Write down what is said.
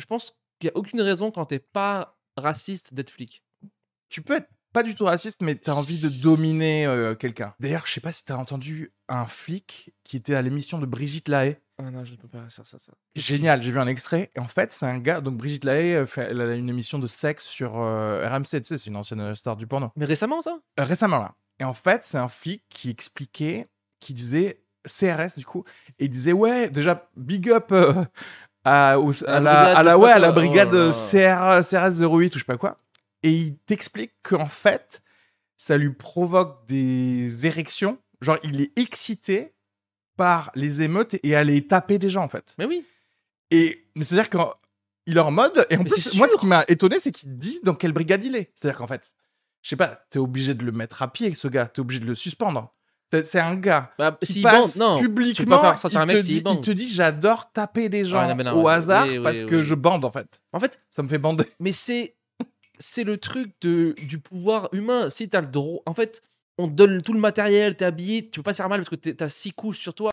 je pense qu'il n'y a aucune raison quand tu n'es pas raciste d'être flic. Tu peux être pas du tout raciste, mais tu as envie de dominer euh, quelqu'un. D'ailleurs, je sais pas si tu as entendu un flic qui était à l'émission de Brigitte Lahaye. Ah non, je ne peux pas faire ça, Génial, j'ai vu un extrait. en fait, c'est un gars. Donc, Brigitte Lahaye, euh, elle a une émission de sexe sur euh, RMC, tu sais, c'est une ancienne star du porno. Mais récemment, ça Récemment, là. Et en fait, c'est un flic qui expliquait, qui disait CRS, du coup, et il disait Ouais, déjà, big up à, la, brigade euh, CRS-08 ou je sais pas quoi. Et il t'explique qu'en fait, ça lui provoque des érections. Genre, il est excité par les émeutes et à les taper des gens, en fait. Mais oui. Et c'est-à-dire qu'il est en mode. Et moi, ce qui m'a étonné, c'est qu'il dit dans quelle brigade il est. C'est-à-dire qu'en fait, je sais pas, t'es obligé de le mettre à pied, ce gars. T'es obligé de le suspendre. C'est un gars bah, publiquement, il, te dit, j'adore taper des gens au hasard parce que je bande en fait. En fait, ça me fait bander. Mais c'est c'est le truc de du pouvoir humain. Si t'as le droit, en fait, on te donne tout le matériel, t'es habillé, tu peux pas te faire mal parce que t'as six couches sur toi.